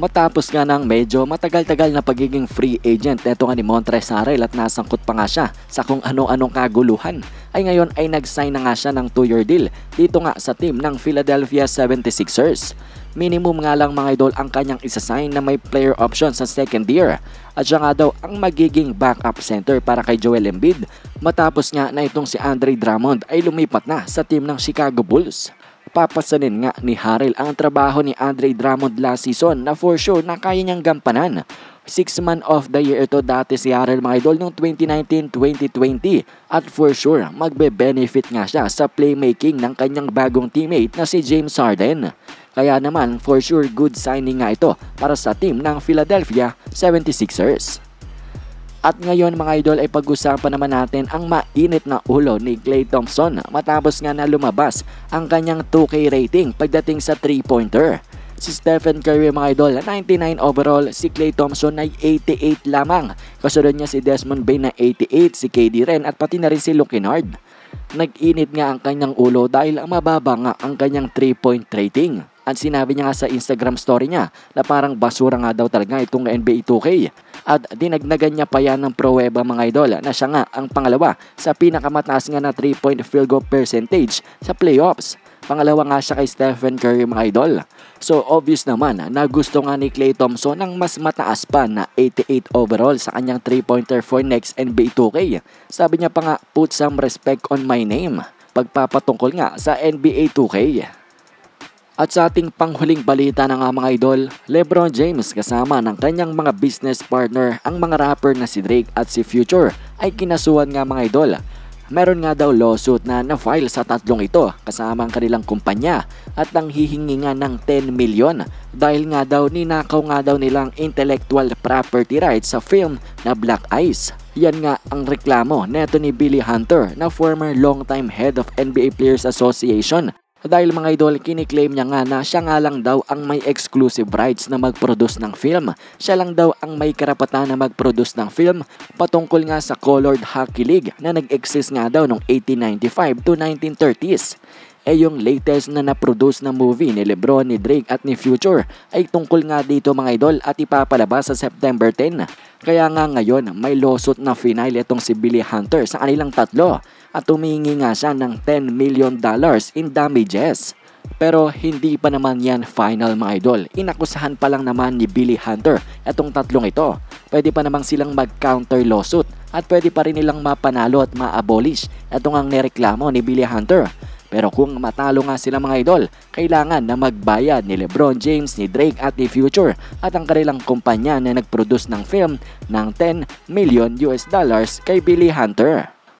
Matapos nga ng medyo matagal-tagal na pagiging free agent neto nga ni Montrez Harrell at nasangkot pa nga siya sa kung ano-anong kaguluhan ay ngayon ay nag-sign na nga siya ng 2-year deal dito nga sa team ng Philadelphia 76ers. Minimum nga lang mga idol ang kanyang isa-sign na may player option sa second year at siya nga daw ang magiging backup center para kay Joel Embiid matapos nga na itong si Andre Drummond ay lumipat na sa team ng Chicago Bulls. Papasanin nga ni Harrell ang trabaho ni Andre Drummond last season na for sure na kaya niyang gampanan. Six man of the year ito dati si Harrell mga idol noong 2019-2020 at for sure magbe-benefit nga siya sa playmaking ng kanyang bagong teammate na si James Harden. Kaya naman for sure good signing nga ito para sa team ng Philadelphia 76ers. At ngayon mga idol ay pag-usapan naman natin ang mainit na ulo ni Clay Thompson matapos nga na lumabas ang kanyang 2K rating pagdating sa 3-pointer. Si Stephen Curry mga idol 99 overall, si Clay Thompson ay 88 lamang. Kasunod niya si Desmond Bain na 88, si KD Ren at pati na rin si Luke Kennard. Nag-init nga ang kanyang ulo dahil mababa nga ang kanyang 3-point rating. At sinabi niya nga sa Instagram story niya na parang basura nga daw talaga itong NBA 2K at dinagnagan niya pa yan ng pruweba mga idol na siya nga ang pangalawa sa pinakamataas nga na 3-point field goal percentage sa playoffs. Pangalawa nga siya kay Stephen Curry mga idol. So obvious naman na gusto nga ni Klay Thompson ng mas mataas pa na 88 overall sa kanyang 3-pointer for next NBA 2K. Sabi niya pa nga, put some respect on my name. Pagpapatungkol nga sa NBA 2K. At sa ating panghuling balita na nga mga idol, Lebron James kasama ng kanyang mga business partner ang mga rapper na si Drake at si Future ay kinasuhan nga mga idol. Meron nga daw lawsuit na na-file sa tatlong ito kasama ang kanilang kumpanya at ang hihingi nga ng 10 milyon dahil nga daw ninakaw nga daw nilang intellectual property rights sa film na Black Eyes. Yan nga ang reklamo neto ni Billy Hunter na former long-time head of NBA Players Association dahil mga idol, kiniklaim niya nga na siya nga lang daw ang may exclusive rights na mag-produce ng film. Siya lang daw ang may karapatan na mag-produce ng film patungkol nga sa Colored Hockey League na nag-exist nga daw noong 1895 to 1930s ay eh yung latest na na-produce na movie ni Lebron, ni Drake at ni Future ay tungkol nga dito mga idol at ipapalabas sa September 10. Kaya nga ngayon may lawsuit na finale itong si Billy Hunter sa kanilang tatlo at umingi nga siya ng 10 million dollars in damages. Pero hindi pa naman yan final mga idol. Inakusahan pa lang naman ni Billy Hunter itong tatlong ito. Pwede pa namang silang mag-counter lawsuit at pwede pa rin nilang mapanalo at maabolish itong ang nereklamo ni Billy Hunter. Pero kung matalo nga sila mga idol, kailangan na magbayad ni Lebron James, ni Drake at ni Future at ang kanilang kumpanya na nagproduce ng film ng 10 million US dollars kay Billy Hunter.